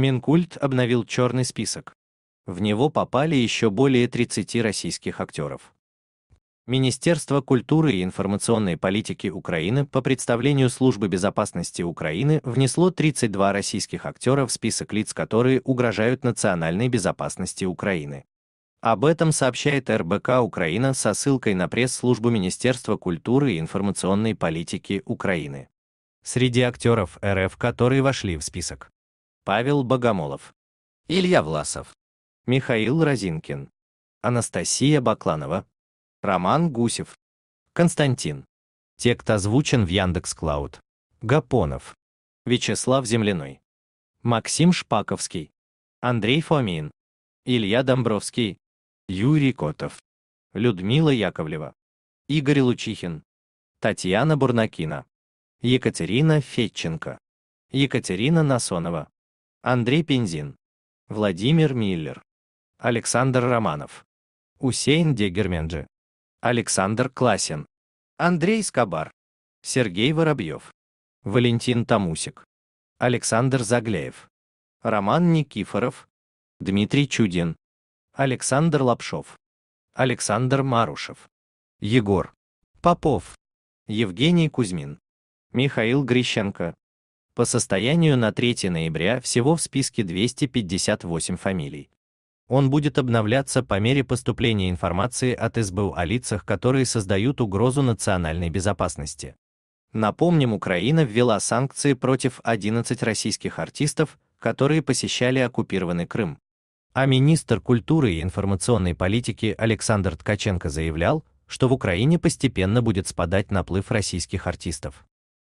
Минкульт обновил черный список. В него попали еще более 30 российских актеров. Министерство культуры и информационной политики Украины по представлению Службы безопасности Украины внесло 32 российских актера в список лиц, которые угрожают национальной безопасности Украины. Об этом сообщает РБК Украина со ссылкой на пресс-службу Министерства культуры и информационной политики Украины. Среди актеров РФ, которые вошли в список, Павел Богомолов, Илья Власов, Михаил Розинкин, Анастасия Бакланова, Роман Гусев, Константин. Текст озвучен в Яндекс.Клауд. Гапонов, Вячеслав Земляной, Максим Шпаковский, Андрей Фомин, Илья Домбровский, Юрий Котов, Людмила Яковлева, Игорь Лучихин, Татьяна Бурнакина, Екатерина Фетченко, Екатерина Насонова. Андрей Пензин, Владимир Миллер, Александр Романов, Усейн Дегерменджи, Александр Класин, Андрей Скобар, Сергей Воробьев, Валентин Тамусик, Александр Заглеев, Роман Никифоров, Дмитрий Чудин, Александр Лапшов, Александр Марушев, Егор Попов, Евгений Кузьмин, Михаил Грищенко, по состоянию на 3 ноября всего в списке 258 фамилий. Он будет обновляться по мере поступления информации от СБУ о лицах, которые создают угрозу национальной безопасности. Напомним, Украина ввела санкции против 11 российских артистов, которые посещали оккупированный Крым. А министр культуры и информационной политики Александр Ткаченко заявлял, что в Украине постепенно будет спадать наплыв российских артистов.